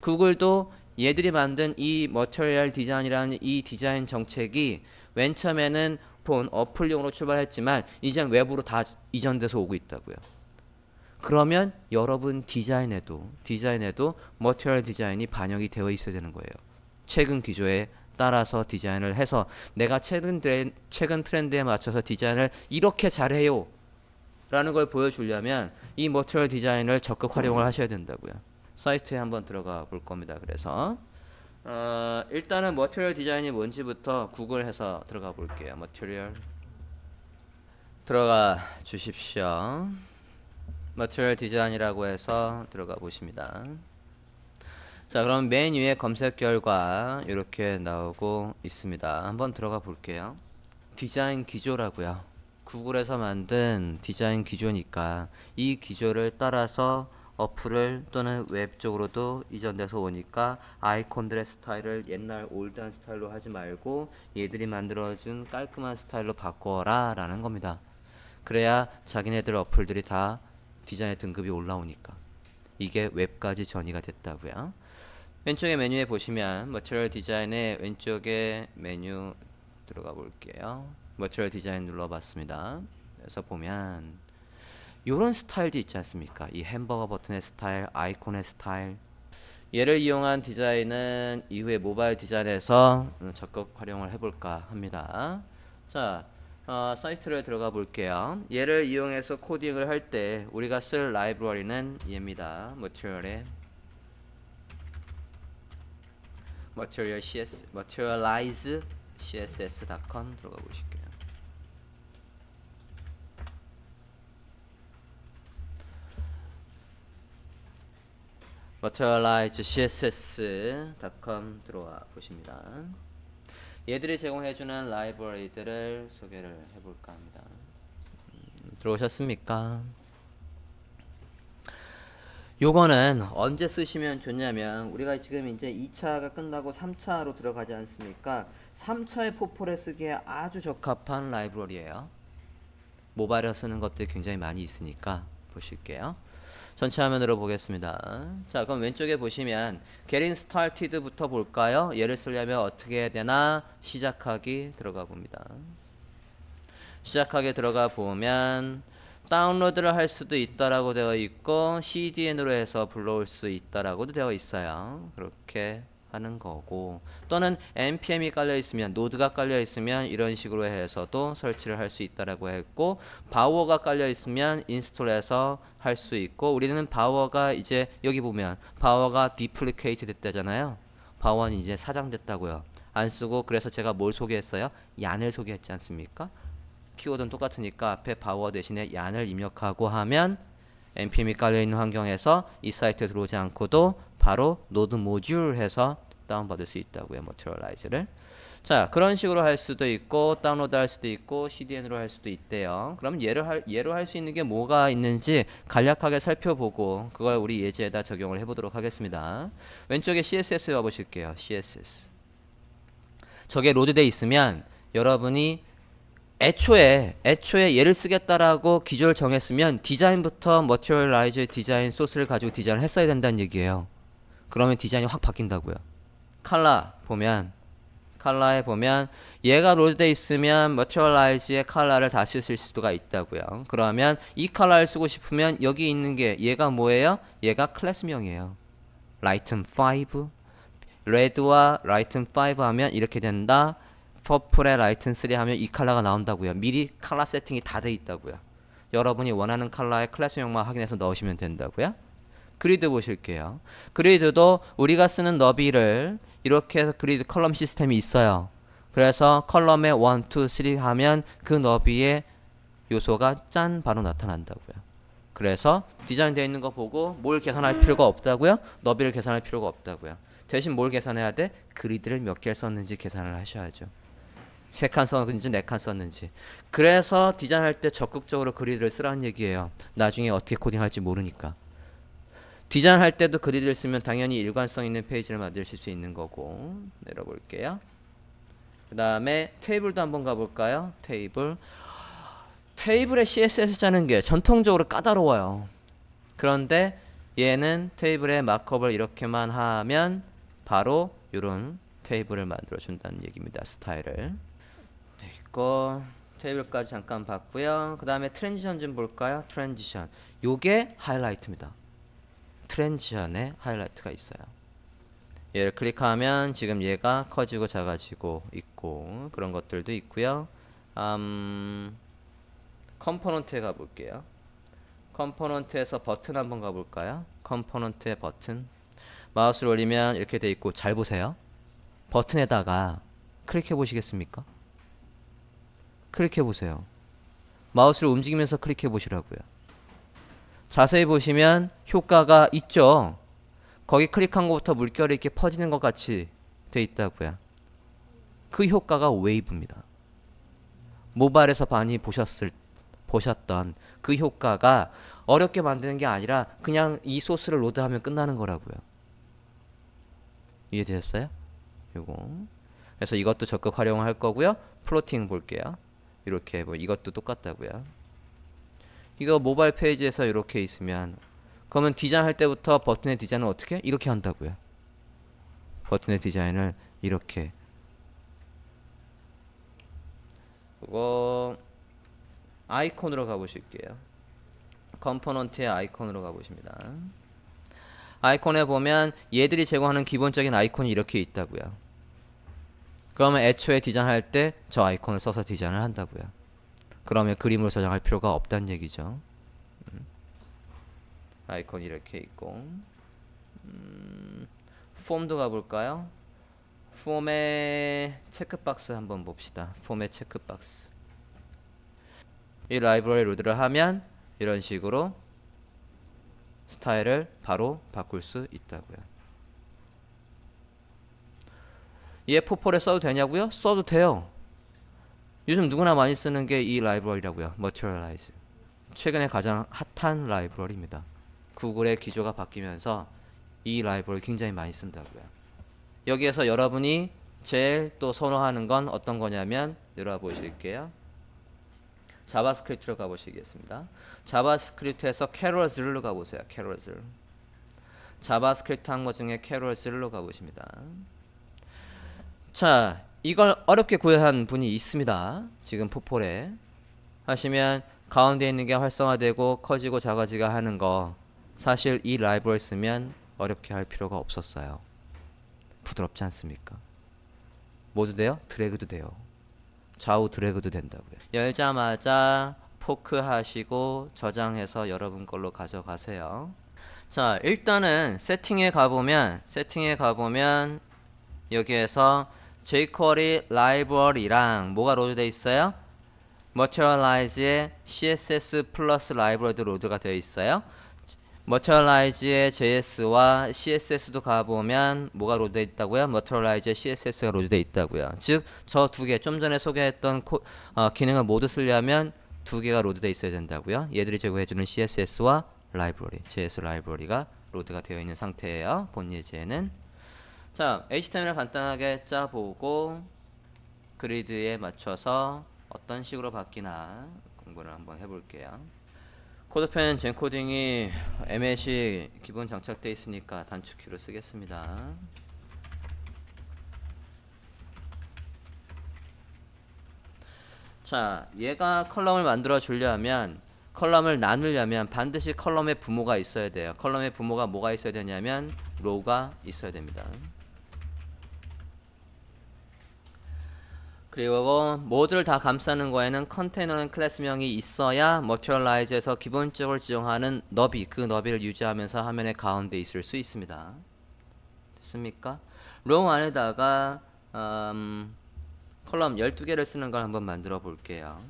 구글도 얘들이 만든 이 머티리얼 디자인이라는 이 디자인 정책이 맨 처음에는 본 어플용으로 출발했지만 이젠 외부로 다 이전돼서 오고 있다고요. 그러면 여러분 디자인에도 디자인에도 머티리얼 디자인이 반영이 되어 있어야 되는 거예요. 최근 기조에 따라서 디자인을 해서 내가 최근 트렌, 최근 트렌드에 맞춰서 디자인을 이렇게 잘해요. 라는 걸 보여주려면 이 머티리얼 디자인을 적극 활용을 하셔야 된다고요. 사이트에 한번 들어가 볼 겁니다. 그래서 어, 일단은 머티리얼 디자인이 뭔지부터 구글해서 들어가 볼게요. 머티리얼 들어가 주십시오. 머티리얼 디자인이라고 해서 들어가 보십니다. 자 그럼 맨 위에 검색 결과 이렇게 나오고 있습니다. 한번 들어가 볼게요. 디자인 기조라고요. 구글에서 만든 디자인 기조니까 이 기조를 따라서 어플을 또는 웹 쪽으로도 이전돼서 오니까 아이콘들의 스타일을 옛날 올드한 스타일로 하지 말고 얘들이 만들어준 깔끔한 스타일로 바꿔라 라는 겁니다. 그래야 자기네들 어플들이 다 디자인의 등급이 올라오니까 이게 웹까지 전이가 됐다고요. 왼쪽에 메뉴에 보시면 머티리얼 디자인의 왼쪽에 메뉴 들어가 볼게요. 머티리얼 디자인 눌러봤습니다. 그래서 보면 이런 스타일도 있지 않습니까? 이 햄버거 버튼의 스타일, 아이콘의 스타일. 얘를 이용한 디자인은 이후에 모바일 디자인에서 적극 활용을 해볼까 합니다. 자, 어, 사이트를 들어가 볼게요. 얘를 이용해서 코딩을 할 때 우리가 쓸 라이브러리는 얘입니다. 머티리얼의 머티리얼 CS, m a t e r i a css.com 들어가 보실게요. materialize.css.com 들어와 보십니다. 얘들이 제공해주는 라이브러리들을 소개를 해볼까 합니다. 음, 들어오셨습니까? 요거는 언제 쓰시면 좋냐면 우리가 지금 이제 2차가 끝나고 3차로 들어가지 않습니까? 3차의 포폴에 쓰기에 아주 적합한 라이브러리예요. 모바일에 쓰는 것들 굉장히 많이 있으니까 보실게요. 전체 화면으로 보겠습니다. 자, 그럼 왼쪽에 보시면 getting started부터 볼까요? 예를 쓰려면 어떻게 해야 되나? 시작하기 들어가 봅니다. 시작하게 들어가 보면 다운로드를 할 수도 있다라고 되어 있고 CDN으로 해서 불러올 수 있다라고도 되어 있어요. 그렇게 하는 거고 또는 npm이 깔려 있으면 노드가 깔려 있으면 이런 식으로 해서도 설치를 할 수 있다라고 했고 바워가 깔려 있으면 인스톨해서 할 수 있고 우리는 바워가 이제 여기 보면 바워가 디플리케이트 됐다잖아요. 바워는 이제 사장됐다고요. 안 쓰고 그래서 제가 뭘 소개했어요? 얀을 소개했지 않습니까? 키워드는 똑같으니까 앞에 바워 대신에 얀을 입력하고 하면 npm이 깔려있는 환경에서 이 사이트에 들어오지 않고도 바로 노드 모듈해서 다운받을 수 있다고요. 머티리얼라이즈를. 자, 그런 식으로 할 수도 있고 다운로드 할 수도 있고 CDN으로 할 수도 있대요. 그럼 예를 할, 예로 할 수 있는 게 뭐가 있는지 간략하게 살펴보고 그걸 우리 예제에다 적용을 해보도록 하겠습니다. 왼쪽에 CSS 와보실게요. CSS. 저게 로드돼 있으면 여러분이 애초에 애초에 얘를 쓰겠다라고 기조를 정했으면 디자인부터 머티리얼라이즈의 디자인 소스를 가지고 디자인을 했어야 된다는 얘기예요. 그러면 디자인이 확 바뀐다고요. 칼라 보면 칼라에 보면 얘가 로드돼 있으면 머티리얼라이즈의 칼라를 다시 쓸 수가 있다고요. 그러면 이 칼라를 쓰고 싶으면 여기 있는 게 얘가 뭐예요? 얘가 클래스명이에요. 라이튼 5 레드와 라이튼 5 하면 이렇게 된다. 퍼플에 라이튼 3 하면 이 컬러가 나온다고요. 미리 컬러 세팅이 다 돼 있다고요. 여러분이 원하는 컬러의 클래스명만 확인해서 넣으시면 된다고요. 그리드 보실게요. 그리드도 우리가 쓰는 너비를 이렇게 해서 그리드 컬럼 시스템이 있어요. 그래서 컬럼에 1, 2, 3 하면 그 너비의 요소가 짠 바로 나타난다고요. 그래서 디자인되어 있는 거 보고 뭘 계산할 필요가 없다고요? 너비를 계산할 필요가 없다고요. 대신 뭘 계산해야 돼? 그리드를 몇 개를 썼는지 계산을 하셔야죠. 세칸 썼는지 네 칸 썼는지 그래서 디자인할 때 적극적으로 그리드를 쓰라는 얘기예요 나중에 어떻게 코딩할지 모르니까 디자인할 때도 그리드를 쓰면 당연히 일관성 있는 페이지를 만드실 수 있는 거고 내려볼게요 그 다음에 테이블도 한번 가볼까요 테이블 테이블에 CSS 짜는 게 전통적으로 까다로워요 그런데 얘는 테이블에 마크업을 이렇게만 하면 바로 이런 테이블을 만들어 준다는 얘기입니다 스타일을 됐고 네, 테이블까지 잠깐 봤고요. 그 다음에 트랜지션 좀 볼까요? 트랜지션. 요게 하이라이트입니다. 트랜지션에 하이라이트가 있어요. 얘를 클릭하면 지금 얘가 커지고 작아지고 있고 그런 것들도 있고요. 음, 컴포넌트에 가볼게요. 컴포넌트에서 버튼 한번 가볼까요? 컴포넌트의 버튼 마우스를 올리면 이렇게 돼 있고 잘 보세요. 버튼에다가 클릭해 보시겠습니까? 클릭해 보세요. 마우스를 움직이면서 클릭해 보시라고요. 자세히 보시면 효과가 있죠. 거기 클릭한 것부터 물결이 이렇게 퍼지는 것 같이 돼 있다고요. 그 효과가 웨이브입니다. 모발에서 많이 보셨을 보셨던 그 효과가 어렵게 만드는 게 아니라 그냥 이 소스를 로드하면 끝나는 거라고요. 이해되셨어요? 요거. 그래서 이것도 적극 활용할 거고요. 플로팅 볼게요. 이렇게 뭐 이것도 똑같다고요 이거 모바일 페이지에서 이렇게 있으면 그러면 디자인할 때부터 버튼의 디자인은 어떻게? 이렇게 한다고요 버튼의 디자인을 이렇게 그거 아이콘으로 가보실게요 컴포넌트의 아이콘으로 가보십니다 아이콘에 보면 얘들이 제공하는 기본적인 아이콘이 이렇게 있다고요 그러면 애초에 디자인할 때 저 아이콘을 써서 디자인을 한다고요. 그러면 그림을 저장할 필요가 없다는 얘기죠. 음. 아이콘 이렇게 있고 음, 폼도 가볼까요? 폼의 체크박스 한번 봅시다. 폼의 체크박스 이 라이브러리 로드를 하면 이런 식으로 스타일을 바로 바꿀 수 있다고요. e f 4에 써도 되냐고요? 써도 돼요. 요즘 누구나 많이 쓰는 게 이 라이브러리라고요. Materialize. 최근에 가장 핫한 라이브러리입니다. 구글의 기조가 바뀌면서 이 라이브러리 굉장히 많이 쓴다고요. 여기에서 여러분이 제일 또 선호하는 건 어떤 거냐면 내려와 보실게요. 자바스크립트로 가보시겠습니다. 자바스크립트에서 캐롤즐로 가보세요. 캐롤즐. 자바스크립트 한것 중에 캐롤즐로 가보십니다. 자 이걸 어렵게 구현한 분이 있습니다 지금 포폴에 하시면 가운데 있는 게 활성화되고 커지고 작아지가 하는 거 사실 이 라이브를 쓰면 어렵게 할 필요가 없었어요 부드럽지 않습니까 모두 돼요? 드래그도 돼요 좌우 드래그도 된다고요 열자마자 포크 하시고 저장해서 여러분 걸로 가져가세요 자 일단은 세팅에 가보면 세팅에 가보면 여기에서 jQuery 라이브러리랑 뭐가 로드되어 있어요? Materialize의 CSS 플러스 라이브러리도 로드가 되어 있어요. Materialize의 JS와 CSS도 가보면 뭐가 로드되어 있다고요? Materialize의 CSS가 로드되어 있다고요. 즉, 저 두 개, 좀 전에 소개했던 코, 어, 기능을 모두 쓰려면 두 개가 로드되어 있어야 된다고요. 얘들이 제공해주는 CSS와 라이브러리, JS 라이브러리가 로드가 되어 있는 상태예요. 본 예제는. 자, HTML 간단하게 짜보고 그리드에 맞춰서 어떤 식으로 바뀌나 공부를 한번 해볼게요. 코드펜 젠코딩이 MLC 기본 장착되어 있으니까 단축키로 쓰겠습니다. 자, 얘가 컬럼을 만들어 주려면 컬럼을 나누려면 반드시 컬럼의 부모가 있어야 돼요. 컬럼의 부모가 뭐가 있어야 되냐면 로우가 있어야 됩니다. 그리고 모두를 다 감싸는 거에는 컨테이너는 클래스명이 있어야 머티얼라이즈에서 기본적으로 지정하는 너비, 그 너비를 유지하면서 화면의 가운데 있을 수 있습니다. 됐습니까? 롱 안에다가 음, 컬럼 12개를 쓰는 걸 한번 만들어 볼게요.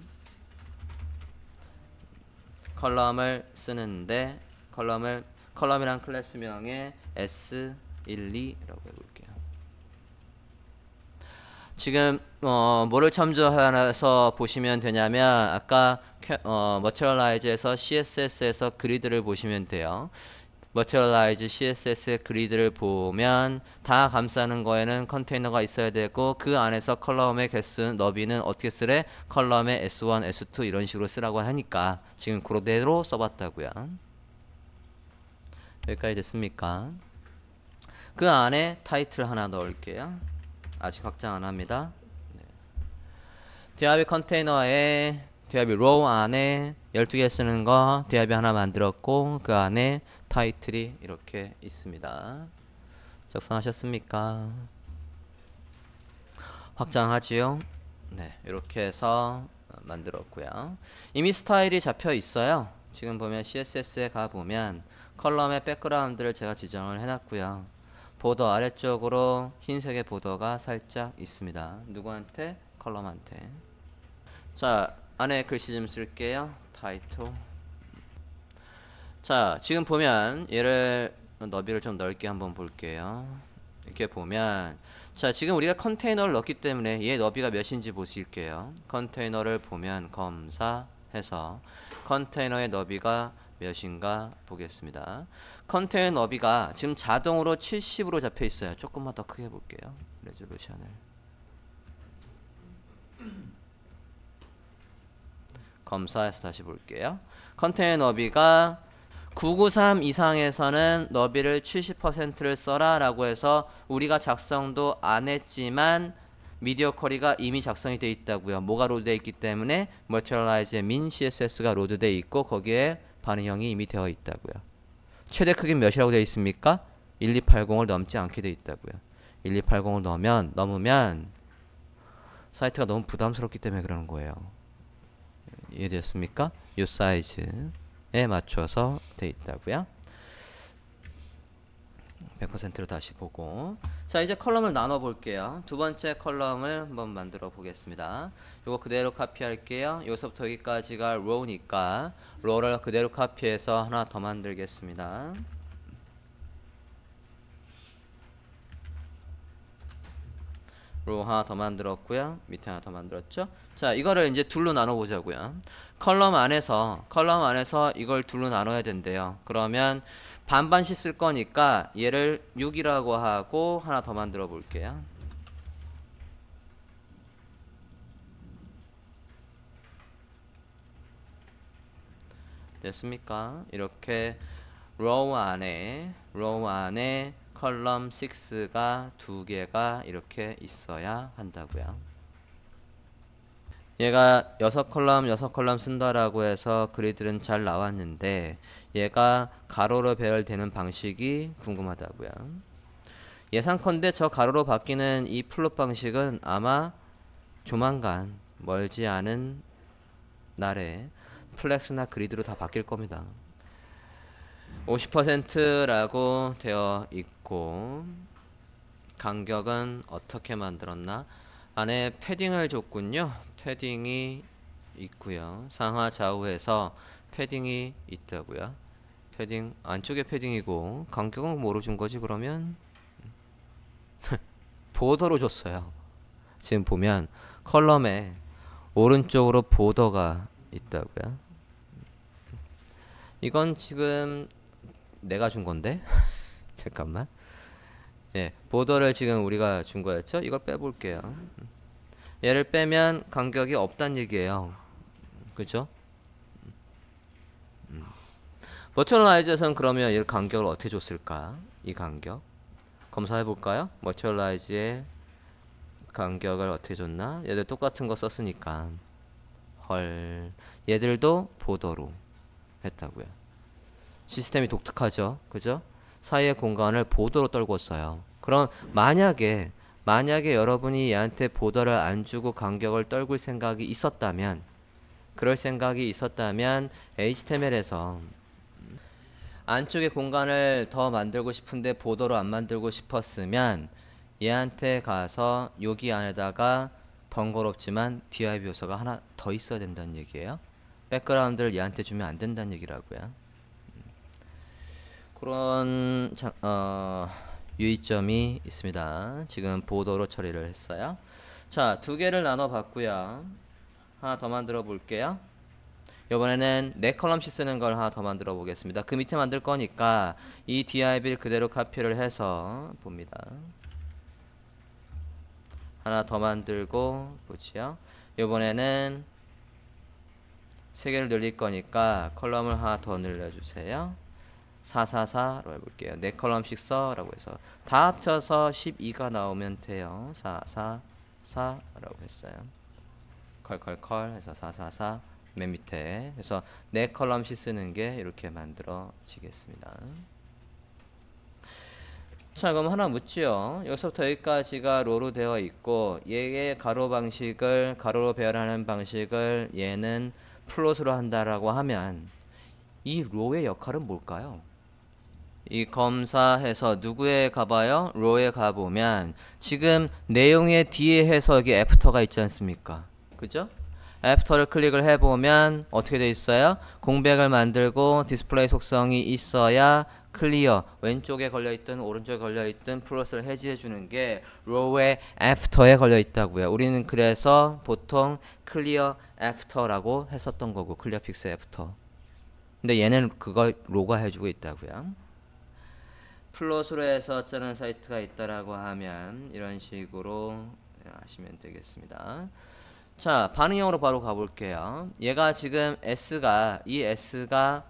컬럼을 쓰는데 컬럼을 컬럼이란 클래스명에 S12라고 해볼게요. 지금 어, 뭐를 참조해서 보시면 되냐면 아까 어, Materialize에서 CSS에서 그리드를 보시면 돼요. Materialize CSS 그리드를 보면 다 감싸는 거에는 컨테이너가 있어야 되고 그 안에서 컬럼의 개수, 너비는 어떻게 쓰래? 컬럼의 S1, S2 이런 식으로 쓰라고 하니까 지금 그대로 써봤다고요. 여기까지 됐습니까? 그 안에 타이틀 하나 넣을게요. 아직 확장 안 합니다. 네. 디아비 컨테이너에 디아비 로우 안에 12개 쓰는 거 디아비 하나 만들었고 그 안에 타이틀이 이렇게 있습니다. 작성하셨습니까? 확장하지요? 네, 이렇게 해서 어, 만들었고요. 이미 스타일이 잡혀 있어요. 지금 보면 CSS에 가보면 컬럼의 백그라운드를 제가 지정을 해놨고요. 보더 아래쪽으로 흰색의 보더가 살짝 있습니다. 누구한테? 컬럼한테. 자, 안에 글씨 좀 쓸게요. 타이토. 자, 지금 보면 얘를 너비를 좀 넓게 한번 볼게요. 이렇게 보면 자, 지금 우리가 컨테이너를 넣기 때문에 얘 너비가 몇인지 보실게요. 컨테이너를 보면 검사해서 컨테이너의 너비가 몇인가 보겠습니다. 컨테인 너비가 지금 자동으로 70으로 잡혀 있어요. 조금만 더 크게 볼게요. 레졸루션을. 검사해서 다시 볼게요. 컨테인 너비가 993 이상에서는 너비를 70%를 써라 라고 해서 우리가 작성도 안 했지만 미디어 쿼리가 이미 작성이 돼 있다고요. 뭐가 로드돼 있기 때문에 머티얼라이즈의 민 CSS가 로드돼 있고 거기에 반응형이 이미 되어 있다고요. 최대 크기 몇이라고 되어 있습니까? 1280을 넘지 않게 되어 있다고요. 1280을 넣으면 넘으면 사이트가 너무 부담스럽기 때문에 그러는 거예요. 이해되셨습니까? 이 사이즈에 맞춰서 되어 있다고요. 100%로 다시 보고 자 이제 컬럼을 나눠 볼게요 두 번째 컬럼을 한번 만들어 보겠습니다 이거 그대로 카피할게요 여기서부터 여기까지가 row니까 row를 그대로 카피해서 하나 더 만들겠습니다 row 하나 더 만들었고요 밑에 하나 더 만들었죠 자 이거를 이제 둘로 나눠 보자고요 컬럼 안에서 컬럼 안에서 이걸 둘로 나눠야 된대요 그러면 반반씩 쓸 거니까 얘를 6이라고 하고 하나 더 만들어 볼게요. 됐습니까? 이렇게 row 안에 row 안에 컬럼 6가 두 개가 이렇게 있어야 한다고요. 얘가 6컬럼 6컬럼 쓴다라고 해서 그리들은 잘 나왔는데 얘가 가로로 배열되는 방식이 궁금하다고요. 예상컨대 저 가로로 바뀌는 이 플롯 방식은 아마 조만간 멀지 않은 날에 플렉스나 그리드로 다 바뀔 겁니다. 50%라고 되어 있고 간격은 어떻게 만들었나 안에 패딩을 줬군요. 패딩이 있고요. 상하 좌우에서 패딩이 있다고요. 패딩 안쪽에 패딩이고 간격은 뭐로 준 거지 그러면 보더로 줬어요 지금 보면 컬럼에 오른쪽으로 보더가 있다고요 이건 지금 내가 준 건데 잠깐만 예 보더를 지금 우리가 준 거였죠 이걸 빼볼게요 얘를 빼면 간격이 없단 얘기예요 그죠 머티얼라이즈에서는 뭐 그러면 이 간격을 어떻게 줬을까? 이 간격 검사해 볼까요? 머티얼라이즈의 뭐 간격을 어떻게 줬나? 얘들 똑같은 거 썼으니까 헐 얘들도 보더로 했다고요 시스템이 독특하죠 그죠? 사이의 공간을 보더로 떨궜어요 그럼 만약에 만약에 여러분이 얘한테 보더를 안 주고 간격을 떨굴 생각이 있었다면 그럴 생각이 있었다면 HTML에서 안쪽에 공간을 더 만들고 싶은데 보도로안 만들고 싶었으면 얘한테 가서 여기 안에다가 번거롭지만 DIB 요소가 하나 더 있어야 된다는 얘기예요. 백그라운드를 얘한테 주면 안 된다는 얘기라고요. 그런 자, 어, 유의점이 있습니다. 지금 보더로 처리를 했어요. 자, 두 개를 나눠 봤고요. 하나 더 만들어 볼게요. 이번에는 네 컬럼씩 쓰는 걸 하나 더 만들어 보겠습니다. 그 밑에 만들 거니까 이 div를 그대로 카피를 해서 봅니다. 하나 더 만들고 보지요. 이번에는 세 개를 늘릴 거니까 컬럼을 하나 더 늘려주세요. 444로 해볼게요. 네 컬럼씩 써라고 해서 다 합쳐서 12가 나오면 돼요. 444라고 했어요. 컬컬컬 해서 444맨 밑에 그래서 네 컬럼씩 쓰는 게 이렇게 만들어지겠습니다. 자 그럼 하나 묻지요. 여기서부터 여기까지가 로로 되어 있고 얘의 가로 방식을 가로로 배열하는 방식을 얘는 플롯으로 한다라고 하면 이 로의 역할은 뭘까요? 이 검사해서 누구에 가봐요? 로에 가보면 지금 내용의 뒤에 해석이 애프터가 있지 않습니까? 그죠? 애프터를 클릭을 해보면 어떻게 되어 있어요? 공백을 만들고 디스플레이 속성이 있어야 클리어 왼쪽에 걸려있든 오른쪽에 걸려있든 플러스를 해지해주는 게 row의 after에 걸려있다고요 우리는 그래서 보통 클리어 after라고 했었던 거고 클리어 픽스 after 근데 얘는 그걸 로가 해주고 있다고요 플롯으로 해서 어쩌는 사이트가 있다라고 하면 이런 식으로 하시면 되겠습니다 자 반응형으로 바로 가볼게요 얘가 지금 S가 이 S가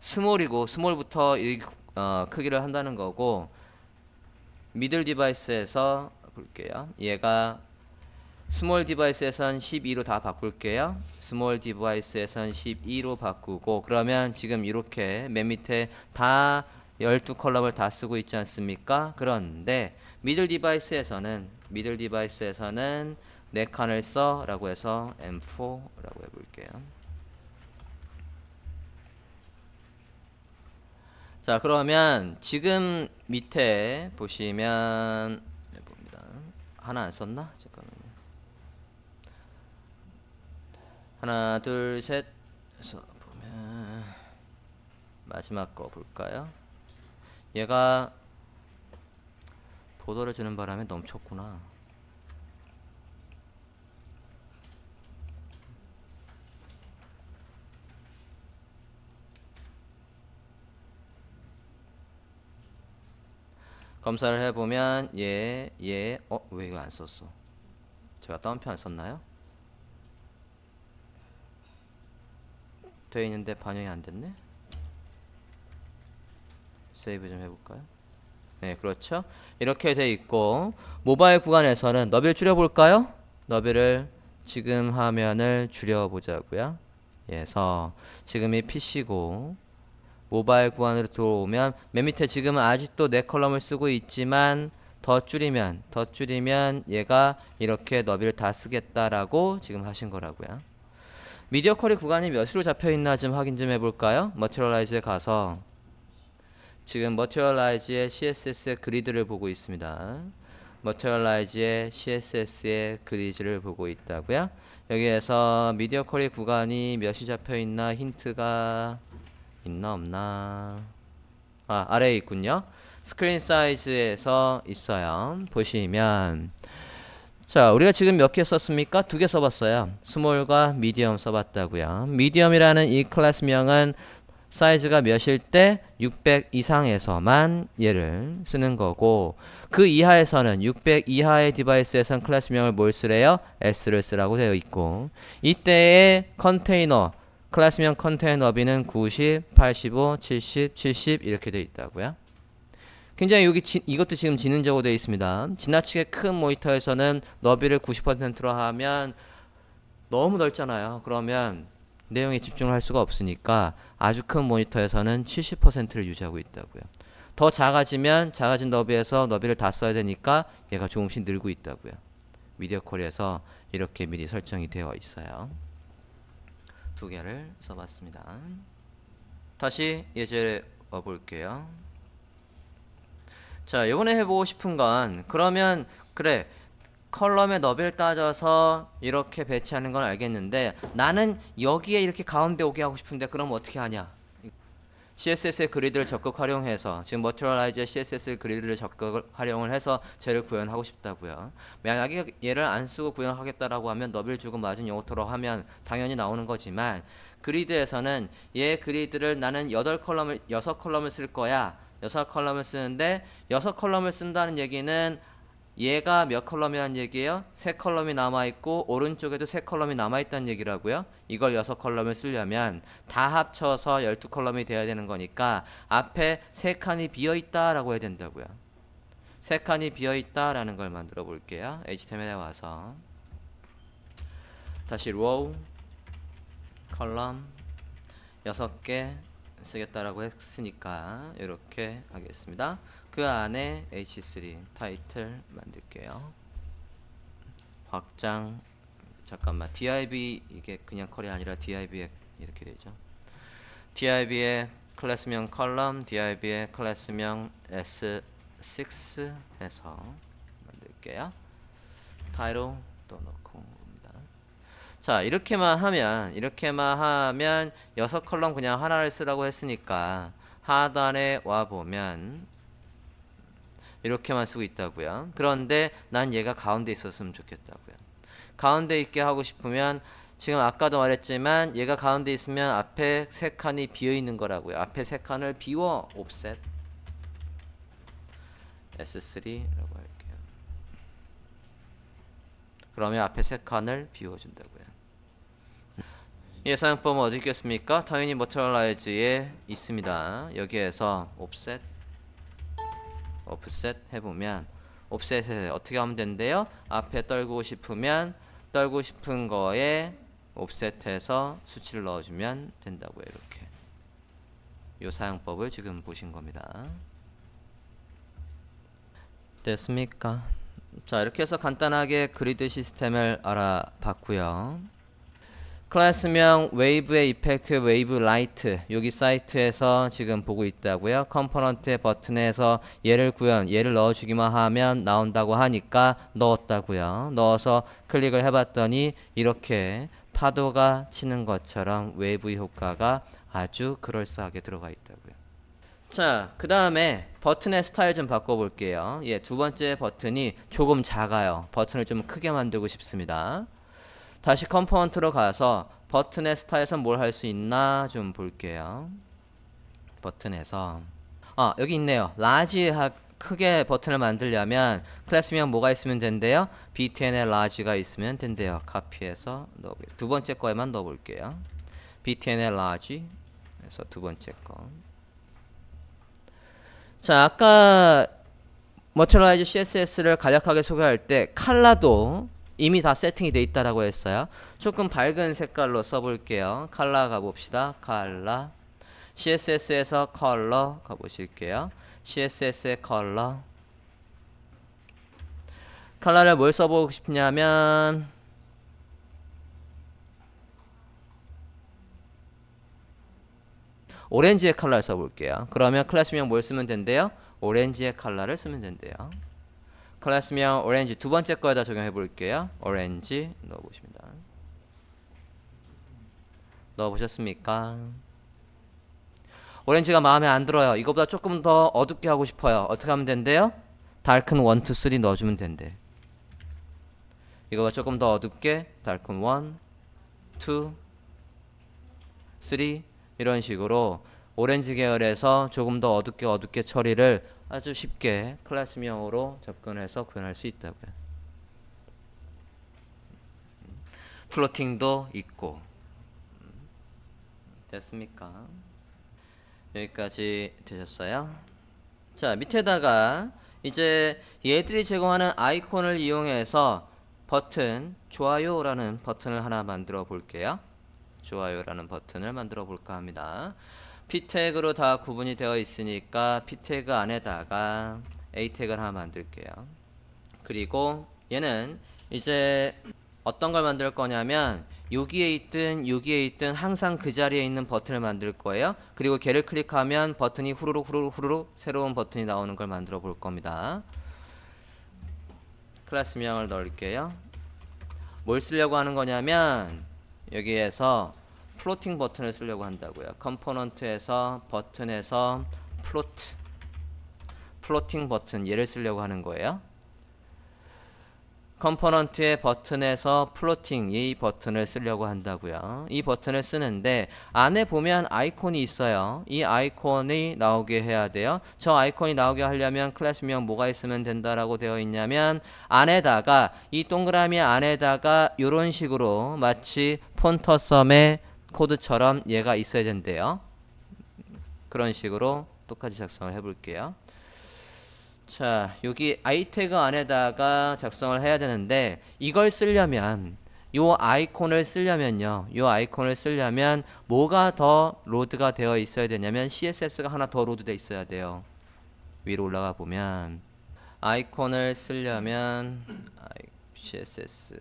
스몰이고 스몰부터 이, 어, 크기를 한다는 거고 미들 디바이스에서 볼게요 얘가 스몰 디바이스에선 12로 다 바꿀게요 스몰 디바이스에선 12로 바꾸고 그러면 지금 이렇게 맨 밑에 다 12컬럼을 다 쓰고 있지 않습니까 그런데 미들 디바이스에서는 미들 디바이스에서는 네 칸을 써 라고 해서 M4라고 해볼게요 자 그러면 지금 밑에 보시면 네, 봅니다 하나 안 썼나? 잠깐만요 하나 둘셋 해서 보면 마지막 거 볼까요? 얘가 보도를 주는 바람에 넘쳤구나 검사를 해보면 예, 예, 어? 왜 이거 안 썼어? 제가 다운표 안 썼나요? 되어 있는데 반영이 안 됐네? 세이브 좀 해볼까요? 네, 그렇죠. 이렇게 돼 있고 모바일 구간에서는 너비를 줄여볼까요? 너비를 지금 화면을 줄여보자고요. 그래서 예, 지금이 PC고 모바일 구간으로 들어오면 맨 밑에 지금은 아직도 네 컬럼을 쓰고 있지만 더 줄이면 더 줄이면 얘가 이렇게 너비를 다 쓰겠다라고 지금 하신 거라고요. 미디어 쿼리 구간이 몇으로 잡혀 있나 좀 확인 좀 해볼까요? 머티리라이즈에 가서 지금 머티리라이즈의 CSS의 그리드를 보고 있습니다. 머티리라이즈의 CSS의 그리드를 보고 있다고요. 여기에서 미디어 쿼리 구간이 몇이 잡혀 있나 힌트가 있나 없나 아 아래에 있군요 스크린 사이즈에서 있어요 보시면 자 우리가 지금 몇 개 썼습니까? 두 개 써봤어요 스몰과 미디엄 써봤다고요 미디엄이라는 이 클래스명은 사이즈가 몇일 때 600 이상에서만 얘를 쓰는 거고 그 이하에서는 600 이하의 디바이스에선 클래스명을 뭘 쓰래요? S를 쓰라고 되어 있고 이때의 컨테이너 클래스명 컨테이너 비는 90, 85, 70, 70 이렇게 되어 있다고요. 굉장히 여기 지, 이것도 지금 지능적으로 되어 있습니다. 지나치게 큰 모니터에서는 너비를 90%로 하면 너무 넓잖아요. 그러면 내용에 집중을 할 수가 없으니까 아주 큰 모니터에서는 70%를 유지하고 있다고요. 더 작아지면 작아진 너비에서 너비를 다 써야 되니까 얘가 조금씩 늘고 있다고요. 미디어 콜에서 이렇게 미리 설정이 되어 있어요. 두 개를 써봤습니다. 다시 예제 와볼게요. 자, 이번에 해보고 싶은 건 그러면 그래 컬럼의 너비를 따져서 이렇게 배치하는 건 알겠는데 나는 여기에 이렇게 가운데 오게 하고 싶은데 그럼 어떻게 하냐? CSS의 그리드를 적극 활용해서 지금 머티럴라이즈의 CSS 그리드를 적극 활용을 해서 쟤를 구현하고 싶다고요. 만약에 얘를 안 쓰고 구현하겠다라고 하면 너비를 주고 맞은 용토로 하면 당연히 나오는 거지만 그리드에서는 얘 그리드를 나는 8컬럼을 6컬럼을 쓸 거야. 6컬럼을 쓰는데 6컬럼을 쓴다는 얘기는 얘가 몇 컬럼이란 얘기예요? 세 컬럼이 남아있고 오른쪽에도 세 컬럼이 남아있다는 얘기라고요. 이걸 여섯 컬럼을 쓰려면 다 합쳐서 열두 컬럼이 돼야 되는 거니까 앞에 세 칸이 비어있다 라고 해야 된다고요. 세 칸이 비어있다 라는 걸 만들어 볼게요. HTML에 와서 다시 row 컬럼 여섯 개 쓰겠다라고 했으니까 이렇게 하겠습니다. 그 안에 h3 타이틀 만들게요 확장 잠깐만 div 이게 그냥 컬이 아니라 div에 이렇게 되죠 div에 클래스명 컬럼 div에 클래스명 s6 해서 만들게요 타이로 또 넣고 옵니다 자 이렇게만 하면 이렇게만 하면 여섯 컬럼 그냥 하나를 쓰라고 했으니까 하단에 와보면 이렇게만 쓰고 있다고요. 그런데 난 얘가 가운데 있었으면 좋겠다고요. 가운데 있게 하고 싶으면 지금 아까도 말했지만 얘가 가운데 있으면 앞에 세 칸이 비어 있는 거라고요. 앞에 세 칸을 비워 offset S3라고 할게요. 그러면 앞에 세 칸을 비워 준다고요. 예, 사용법은 어디 있겠습니까? 당연히 머트럴라이즈에 있습니다. 여기에서 offset offset 해보면 offset을 어떻게 하면 된대요? 앞에 떨고 싶으면 떨고 싶은 거에 offset해서 수치를 넣어주면 된다고요. 이렇게 요 사용법을 지금 보신 겁니다. 됐습니까? 자 이렇게 해서 간단하게 그리드 시스템을 알아봤고요. 클래스명 웨이브의 이펙트 웨이브 라이트 여기 사이트에서 지금 보고 있다고요. 컴포넌트의 버튼에서 얘를 구현 얘를 넣어주기만 하면 나온다고 하니까 넣었다고요. 넣어서 클릭을 해봤더니 이렇게 파도가 치는 것처럼 웨이브 효과가 아주 그럴싸하게 들어가 있다고요. 자, 그 다음에 버튼의 스타일 좀 바꿔볼게요. 예, 두 번째 버튼이 조금 작아요. 버튼을 좀 크게 만들고 싶습니다. 다시 컴포넌트로 가서 버튼의 스타에서 뭘 할 수 있나 좀 볼게요. 버튼에서 아 여기 있네요. 라지 크게 버튼을 만들려면 클래스명 뭐가 있으면 된대요? btn의 라지가 있으면 된대요. 카피해서 넣어두 번째 거에만 넣어볼게요. btn의 라지 그래서 두 번째 거. 자 아까 머티라이즈 css를 간략하게 소개할 때 칼라도 이미 다 세팅이 되어 있다라고 했어요. 조금 밝은 색깔로 써볼게요. 컬러 가봅시다. 컬러 CSS에서 컬러 가보실게요. CSS의 컬러 컬러를 뭘 써보고 싶냐면 오렌지의 컬러를 써볼게요. 그러면 클래스명 뭘 쓰면 된대요? 오렌지의 컬러를 쓰면 된대요. 클래스명 오렌지 두 번째 거에다 적용해 볼게요. 오렌지 넣어 보십니다. 넣어 보셨습니까? 오렌지가 마음에 안 들어요. 이거보다 조금 더 어둡게 하고 싶어요. 어떻게 하면 된대요? 달큰 1, 2, 3 넣어주면 된대. 이거보 조금 더 어둡게 달큰 1, 2, 3 이런 식으로 오렌지 계열에서 조금 더 어둡게 어둡게 처리를 아주 쉽게 클래스명으로 접근해서 구현할 수 있다고요. 플로팅도 있고 됐습니까? 여기까지 되셨어요? 자 밑에다가 이제 얘들이 제공하는 아이콘을 이용해서 버튼 좋아요라는 버튼을 하나 만들어 볼게요. 좋아요라는 버튼을 만들어 볼까 합니다. p 태그로 다 구분이 되어 있으니까 p 태그 안에다가 a 태그를 하나 만들게요. 그리고 얘는 이제 어떤 걸 만들 거냐면 여기에 있든 여기에 있든 항상 그 자리에 있는 버튼을 만들 거예요. 그리고 걔를 클릭하면 버튼이 후루룩 후루룩 후루룩 새로운 버튼이 나오는 걸 만들어 볼 겁니다. 클래스 명을 넣을게요. 뭘 쓰려고 하는 거냐면 여기에서 플로팅 버튼을 쓰려고 한다고요. 컴포넌트에서 버튼에서 플로트 플로팅 버튼 얘를 쓰려고 하는 거예요. 컴포넌트의 버튼에서 플로팅 이 버튼을 쓰려고 한다고요. 이 버튼을 쓰는데 안에 보면 아이콘이 있어요. 이 아이콘이 나오게 해야 돼요. 저 아이콘이 나오게 하려면 클래스명 뭐가 있으면 된다라고 되어 있냐면 안에다가 이 동그라미 안에다가 이런 식으로 마치 폰터썸의 코드처럼 얘가 있어야 된대요. 그런 식으로 똑같이 작성을 해볼게요. 자, 여기 i 태그 안에다가 작성을 해야 되는데 이걸 쓰려면 요 아이콘을 쓰려면요. 요 아이콘을 쓰려면 뭐가 더 로드가 되어 있어야 되냐면 CSS가 하나 더 로드돼 있어야 돼요. 위로 올라가 보면 아이콘을 쓰려면 CSS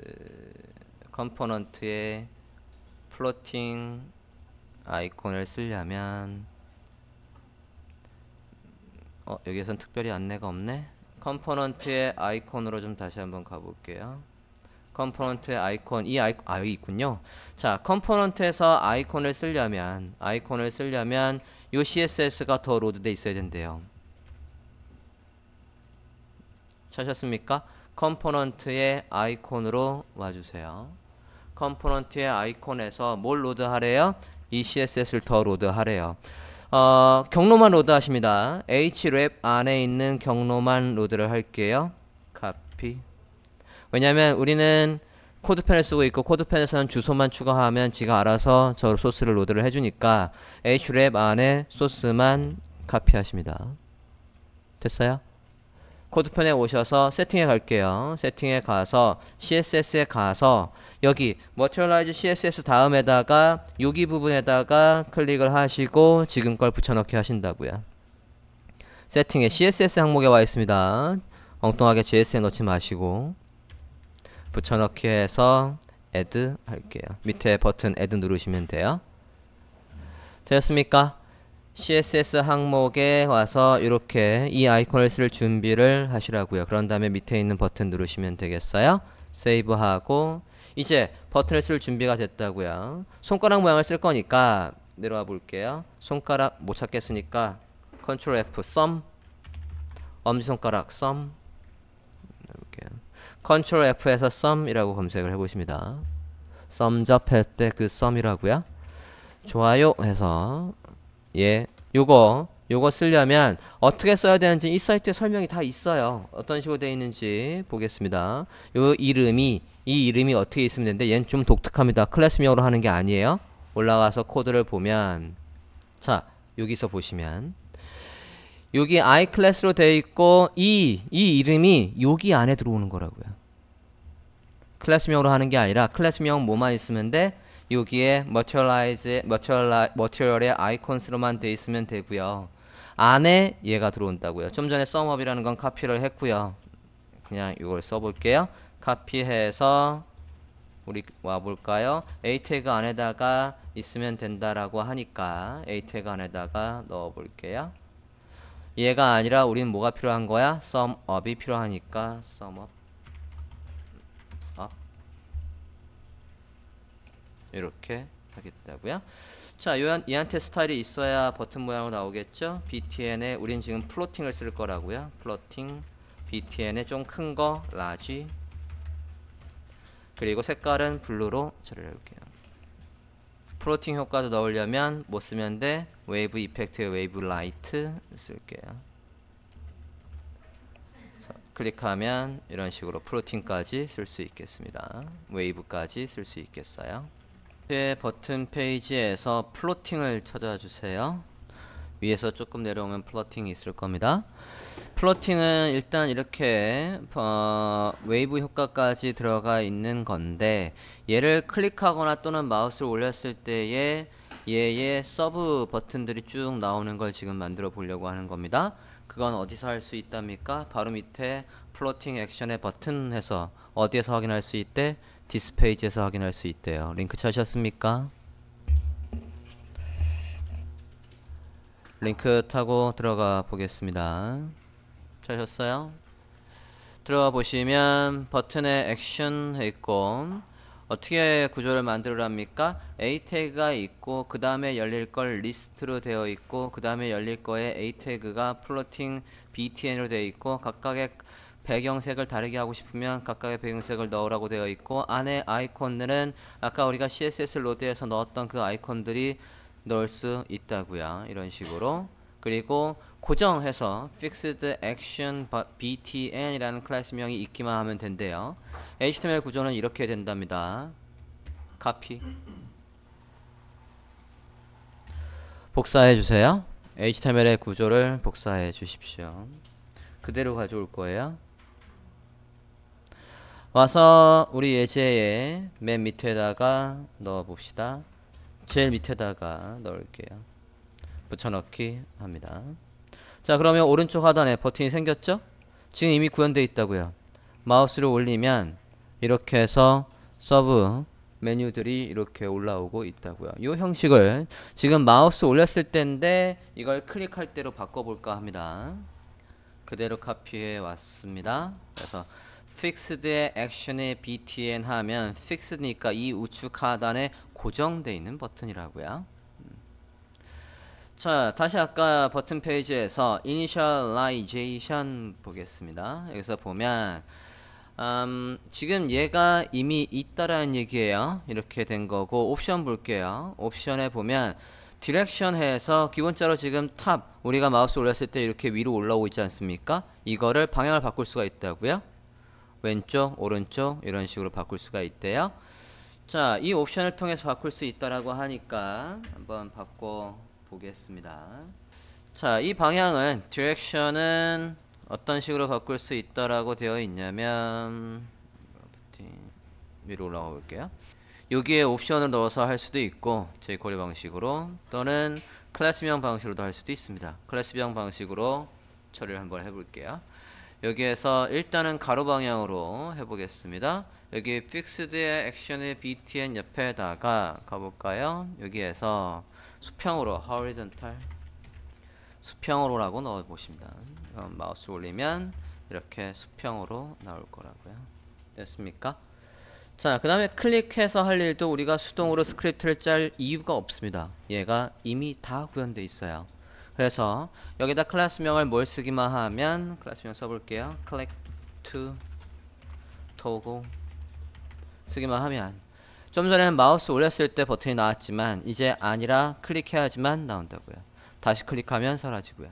컴포넌트에 플로팅 아이콘을 쓰려면 어 여기선 에 특별히 안내가 없네 컴포넌트의 아이콘으로 좀 다시 한번 가볼게요 컴포넌트의 아이콘 이 아이콘 아 여기 있군요 자 컴포넌트에서 아이콘을 쓰려면 아이콘을 쓰려면 요 css가 더 로드돼 있어야 된대요 찾으셨습니까 컴포넌트의 아이콘으로 와주세요 컴포넌트의 아이콘에서 뭘 로드하래요? 이 e CSS를 더 로드하래요. 어, 경로만 로드하십니다. href 안에 있는 경로만 로드를 할게요. c o 왜냐면 우리는 코드펜을 쓰고 있고 코드펜에서는 주소만 추가하면 지가 알아서 저 소스를 로드를 해주니까 href 안에 소스만 카피하십니다. 됐어요? 코드편에 오셔서 세팅에 갈게요. 세팅에 가서 CSS에 가서 여기 materialize css 다음에다가 여기 부분에다가 클릭을 하시고 지금 걸 붙여넣기 하신다고요 세팅에 css 항목에 와 있습니다 엉뚱하게 js에 넣지 마시고 붙여넣기 해서 add 할게요 밑에 버튼 add 누르시면 돼요 되었습니까? css 항목에 와서 이렇게 이 아이콘을 쓸 준비를 하시라고요 그런 다음에 밑에 있는 버튼 누르시면 되겠어요 세이브하고 이제 버튼을 쓸 준비가 됐다고요. 손가락 모양을 쓸 거니까 내려와 볼게요. 손가락 못 찾겠으니까 컨트롤 F 썸 엄지손가락 썸 컨트롤 F에서 썸이라고 검색을 해보십니다. 썸 접할 때그 썸이라고요. 좋아요 해서 예 요거 요거 쓰려면 어떻게 써야 되는지 이 사이트에 설명이 다 있어요. 어떤 식으로 되어 있는지 보겠습니다. 요 이름이 이 이름이 어떻게 있으면 되는데 얘는 좀 독특합니다. 클래스명으로 하는 게 아니에요. 올라가서 코드를 보면 자 여기서 보시면 여기 i 클래스로 되어 있고 이 이 이름이 여기 안에 들어오는 거라고요. 클래스명으로 하는 게 아니라 클래스명 뭐만 있으면 돼? 여기에 materialize, material, m i a l 의 아이콘스로만 돼 있으면 되고요. 안에 얘가 들어온다고요. 좀 전에 sumup이라는 건 카피를 했고요. 그냥 이걸 써볼게요. 카피해서 우리 와볼까요? a 태그 안에다가 있으면 된다라고 하니까 a 태그 안에다가 넣어볼게요. 얘가 아니라 우린 뭐가 필요한 거야? sumup이 필요하니까 sumup 어? 이렇게 하겠다고요. 자, 얘한테 스타일이 있어야 버튼 모양으로 나오겠죠? btn에 우린 지금 플로팅을 쓸 거라고요. 플로팅 btn에 좀 큰거 large 그리고 색깔은 블루로 처리 해볼게요. 플로팅 효과도 넣으려면 뭐 쓰면 돼? 웨이브 이펙트에 웨이브 라이트 쓸게요. 클릭하면 이런 식으로 플로팅까지 쓸 수 있겠습니다. 웨이브까지 쓸 수 있겠어요. 버튼 페이지에서 플로팅을 찾아주세요. 위에서 조금 내려오면 플러팅이 있을 겁니다. 플러팅은 일단 이렇게 어, 웨이브 효과까지 들어가 있는 건데 얘를 클릭하거나 또는 마우스를 올렸을 때에 얘의 서브 버튼들이 쭉 나오는 걸 지금 만들어 보려고 하는 겁니다. 그건 어디서 할 수 있답니까? 바로 밑에 플로팅 액션의 버튼 해서 어디에서 확인할 수 있대? 디스페이지에서 확인할 수 있대요. 링크 찾으셨습니까? 링크 타고 들어가 보겠습니다. 잘셨어요 들어가 보시면 버튼에 액션 있고 어떻게 구조를 만들어랍니까? A 태그가 있고 그 다음에 열릴 걸 리스트로 되어 있고 그 다음에 열릴 거에 A 태그가 플로팅 BTN으로 되어 있고 각각의 배경색을 다르게 하고 싶으면 각각의 배경색을 넣으라고 되어 있고 안에 아이콘들은 아까 우리가 CSS 로드에서 넣었던 그 아이콘들이 넣을 수 있다고요. 이런 식으로 그리고 고정해서 fixed action btn이라는 클래스명이 있기만 하면 된대요. HTML 구조는 이렇게 된답니다. 카피 복사해 주세요. HTML의 구조를 복사해 주십시오. 그대로 가져올 거예요. 와서 우리 예제에맨 밑에다가 넣어 봅시다. 제일 밑에다가 넣을게요 붙여넣기 합니다 자 그러면 오른쪽 하단에 버튼이 생겼죠? 지금 이미 구현되어 있다고요 마우스를 올리면 이렇게 해서 서브 메뉴들이 이렇게 올라오고 있다고요 이 형식을 지금 마우스 올렸을 때인데 이걸 클릭할 때로 바꿔볼까 합니다 그대로 카피해 왔습니다 그래서 fixed의 o n 에 btn 하면 fixed니까 이 우측 하단에 고정되어 있는 버튼이라고요. 음. 자, 다시 아까 버튼 페이지에서 initialization 보겠습니다. 여기서 보면 음, 지금 얘가 이미 있다라는 얘기예요. 이렇게 된 거고 옵션 볼게요. 옵션에 보면 디렉션 해서 기본적으로 지금 탑 우리가 마우스 올렸을 때 이렇게 위로 올라오고 있지 않습니까? 이거를 방향을 바꿀 수가 있다고요. 왼쪽, 오른쪽 이런 식으로 바꿀 수가 있대요. 자, 이 옵션을 통해서 바꿀 수 있다라고 하니까 한번 바꿔 보겠습니다. 자, 이 방향은 디렉션은 어떤 식으로 바꿀 수 있다라고 되어 있냐면 위로 올라가 볼게요. 여기에 옵션을 넣어서 할 수도 있고 제 고려 방식으로 또는 클래스명 방식으로도 할 수도 있습니다. 클래스명 방식으로 처리를 한번 해볼게요. 여기에서 일단은 가로 방향으로 해보겠습니다. 여기 f i x e d i o n 의 btn 옆에다가 가볼까요? 여기에서 수평으로 horizontal 수평으로라고 넣어 보십니다. 마우스 올리면 이렇게 수평으로 나올 거라고요. 됐습니까? 자, 그 다음에 클릭해서 할 일도 우리가 수동으로 스크립트를 짤 이유가 없습니다. 얘가 이미 다 구현돼 있어요. 그래서 여기다 클래스명을 뭘 쓰기만 하면 클래스명 써볼게요. click to toggle 쓰기만 하면 좀 전에는 마우스 올렸을 때 버튼이 나왔지만 이제 아니라 클릭해야지만 나온다고요 다시 클릭하면 사라지고요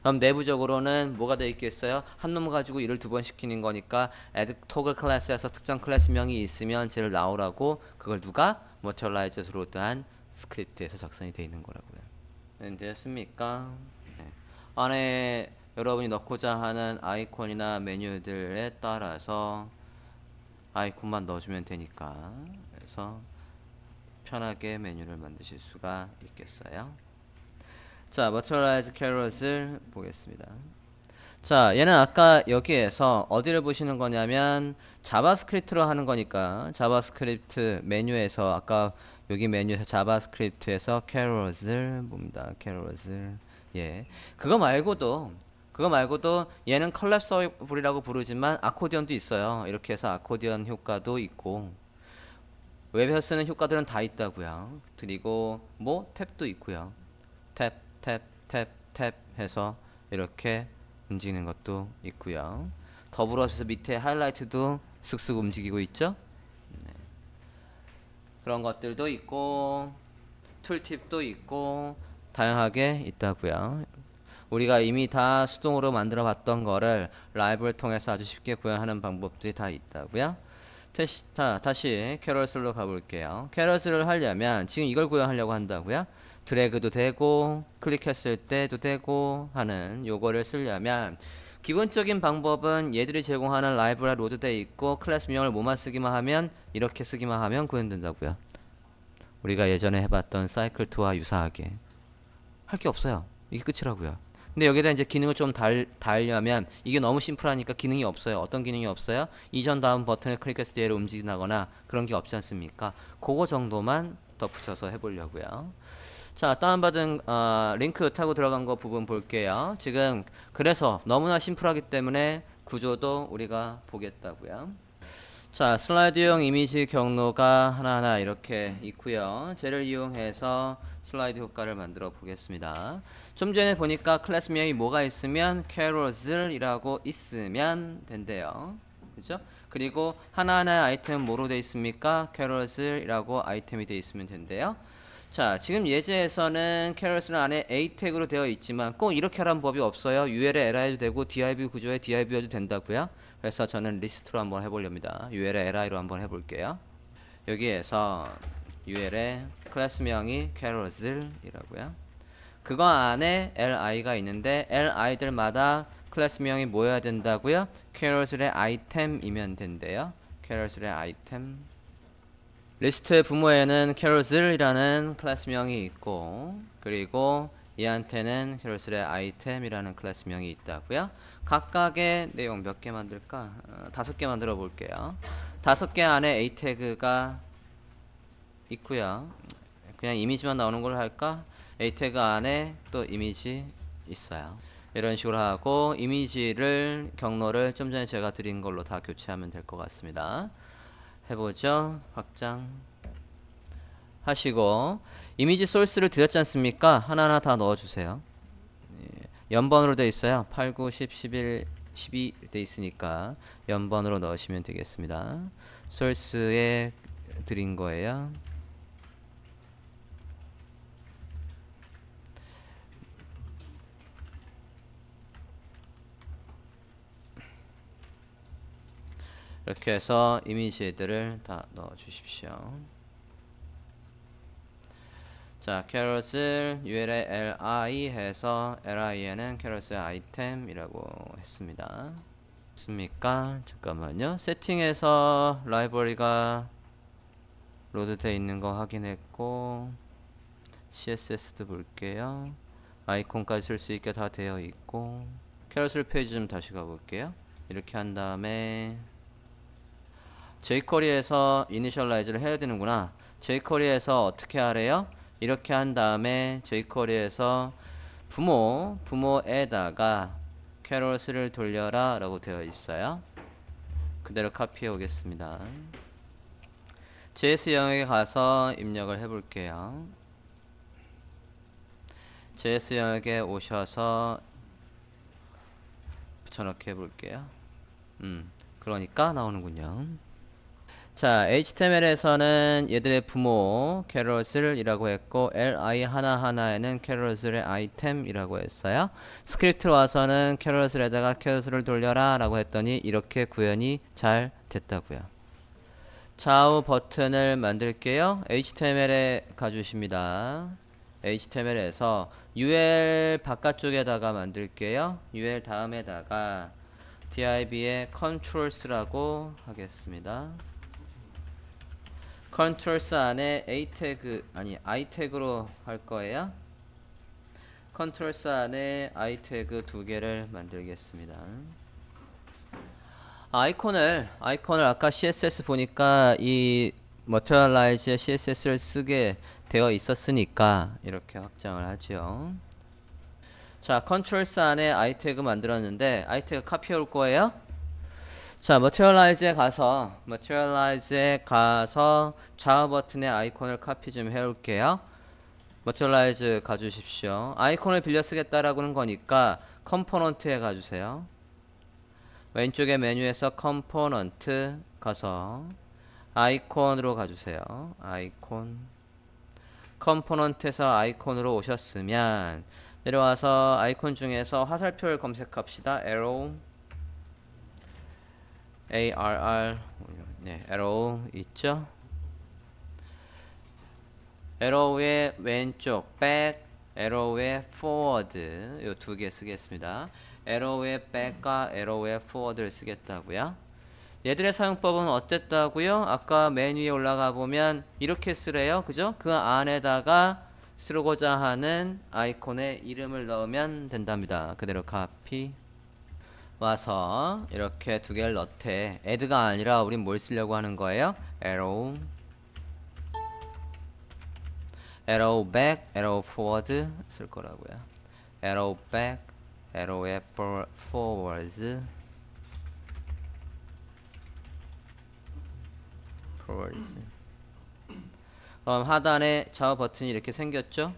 그럼 내부적으로는 뭐가 되어 있겠어요? 한 놈 가지고 일을 두 번 시키는 거니까 add toggle 클래스에서 특정 클래스명이 있으면 쟤를 나오라고 그걸 누가? materialize로 한 스크립트에서 작성이 되어 있는 거라고요 네, 되었습니까 네. 안에 여러분이 넣고자 하는 아이콘이나 메뉴들에 따라서 아이콘만 넣어주면 되니까 그래서 편하게 메뉴를 만드실 수가 있겠어요 자 materialize carrot을 보겠습니다 자 얘는 아까 여기에서 어디를 보시는 거냐면 자바스크립트로 하는 거니까 자바스크립트 메뉴에서 아까 여기 메뉴에서 자바스크립트에서 carrot을 봅니다 carrot을 예 그거 말고도 그거 말고도 얘는 컬랩서블이라고 부르지만 아코디언도 있어요. 이렇게 해서 아코디언 효과도 있고 웹에서 쓰는 효과들은 다 있다고요. 그리고 뭐 탭도 있고요. 탭, 탭, 탭, 탭 해서 이렇게 움직이는 것도 있고요. 더불어서 밑에 하이라이트도 쓱쓱 움직이고 있죠. 네. 그런 것들도 있고 툴팁도 있고 다양하게 있다고요. 우리가 이미 다 수동으로 만들어 봤던 거를 라이브를 통해서 아주 쉽게 구현하는 방법들이 다 있다고요. 테시타 다시 캐럴슬로 가볼게요. 캐럴슬을 하려면 지금 이걸 구현하려고 한다고요. 드래그도 되고 클릭했을 때도 되고 하는 요거를 쓰려면 기본적인 방법은 얘들이 제공하는 라이브라 로드돼 있고 클래스명을 뭐만 쓰기만 하면 이렇게 쓰기만 하면 구현된다고요. 우리가 예전에 해봤던 사이클2와 유사하게 할 게 없어요. 이게 끝이라고요. 근데 여기다 이제 기능을 좀 달, 달려면 이게 너무 심플하니까 기능이 없어요. 어떤 기능이 없어요? 이전 다음 버튼을 클릭했을 때 얘를 움직이나거나 그런 게 없지 않습니까? 그거 정도만 덧붙여서 해보려고요. 자 다운받은 어, 링크 타고 들어간 거 부분 볼게요. 지금 그래서 너무나 심플하기 때문에 구조도 우리가 보겠다고요. 자 슬라이드용 이미지 경로가 하나하나 이렇게 있고요. 쟤를 이용해서 슬라이드 효과를 만들어 보겠습니다. 좀 전에 보니까 클래스명이 뭐가 있으면 캐롤즈라고 있으면 된대요. 그죠? 그리고 하나하나 의 아이템 뭐로 돼 있습니까? 캐롤즈라고 아이템이 돼 있으면 된대요. 자, 지금 예제에서는 캐롤스 안에 A 태그로 되어 있지만 꼭 이렇게 하라는 법이 없어요. UL에 l 라도 되고 div 구조에 div 여도 된다고요. 그래서 저는 리스트로 한번 해보렵니다. UL에 l 라로 한번 해볼게요. 여기에서 UL에 클래스명이 캐럿즐이라고요 그거 안에 li가 있는데 li들마다 클래스명이 뭐여야 된다고요? 캐즐의 아이템이면 된대요. 캐즐의 아이템. 리스트의 부모에는 캐럿즐이라는 클래스명이 있고 그리고 얘한테는 캐즐의 아이템이라는 클래스명이 있다고요. 각각의 내용 몇 개 만들까? 어, 다섯 개 만들어 볼게요. 다섯 개 안에 a 태그가 있고요. 그냥 이미지만 나오는 걸 할까? A 태그 안에 또 이미지 있어요. 이런 식으로 하고 이미지를 경로를 좀 전에 제가 드린 걸로 다 교체하면 될 것 같습니다. 해보죠. 확장 하시고 이미지 소스를 드렸지 않습니까? 하나하나 다 넣어주세요. 예, 연번으로 되어 있어요. 8, 9, 10, 11, 12 되어 있으니까 연번으로 넣으시면 되겠습니다. 소스에 드린 거예요. 이렇게 해서 이미지들을 다 넣어 주십시오 자 캐럿을 u l i 해서 li에는 캐럿의 아이템이라고 했습니다 있습니까? 잠깐만요 세팅에서 라이브러리가 로드되어 있는 거 확인했고 css도 볼게요 아이콘까지 쓸 수 있게 다 되어 있고 캐럿을 페이지 좀 다시 가볼게요 이렇게 한 다음에 jQuery에서 이니셜라이즈를 해야 되는구나. jQuery에서 어떻게 하래요? 이렇게 한 다음에 jQuery에서 부모, 부모에다가 캐롤스를 돌려라 라고 되어 있어요. 그대로 카피해 오겠습니다. JS 영역에 가서 입력을 해 볼게요. JS 영역에 오셔서 붙여넣기 해 볼게요. 음, 그러니까 나오는군요. 자, HTML에서는 얘들의 부모 캐럿을이라고 했고 li 하나하나에는 캐럿을의 아이템이라고 했어요. 스크립트로 와서는 캐럿에다가 캐럿을 돌려라 라고 했더니 이렇게 구현이 잘 됐다고요. 좌우 버튼을 만들게요. HTML에 가주십니다. HTML에서 UL 바깥쪽에다가 만들게요. UL 다음에다가 div의 controls라고 하겠습니다. 컨트롤스 안에 A 태그 아니 I 태그로 할 거예요. 컨트롤스 안에 I 태그 두 개를 만들겠습니다. 아이콘을 아이콘을 아까 CSS 보니까 이머티라이즈 CSS를 쓰게 되어 있었으니까 이렇게 확장을 하죠. 자, 컨트롤스 안에 I 태그 만들었는데 I 태그 카피 올 거예요. 자, 머티얼라이즈에 가서 m a t e r i 에 가서 좌우 버튼의 아이콘을 카피 좀 해올게요. 머티얼라이즈 가주십시오. 아이콘을 빌려 쓰겠다라고는 거니까 컴포넌트에 가주세요. 왼쪽에 메뉴에서 컴포넌트 가서 아이콘으로 가주세요. 아이콘 컴포넌트에서 아이콘으로 오셨으면 내려와서 아이콘 중에서 화살표를 검색합시다. 에로 r ARR 네, arrow 있죠? arrow의 왼쪽 back, arrow의 forward 이두개 쓰겠습니다. arrow의 back과 arrow의 forward를 쓰겠다고요. 얘들의 사용법은 어땠다고요? 아까 맨 위에 올라가 보면 이렇게 쓰래요. 그죠? 그 안에다가 쓰고자 하는 아이콘의 이름을 넣으면 된답니다. 그대로 카피 와서 이렇게 두 개를 넣대 add가 아니라 우린 뭘 쓰려고 하는 거예요? arrow arrow back, arrow forward 쓸 거라고요 arrow back, arrow forward forward 그럼 하단에 좌우 버튼이 이렇게 생겼죠?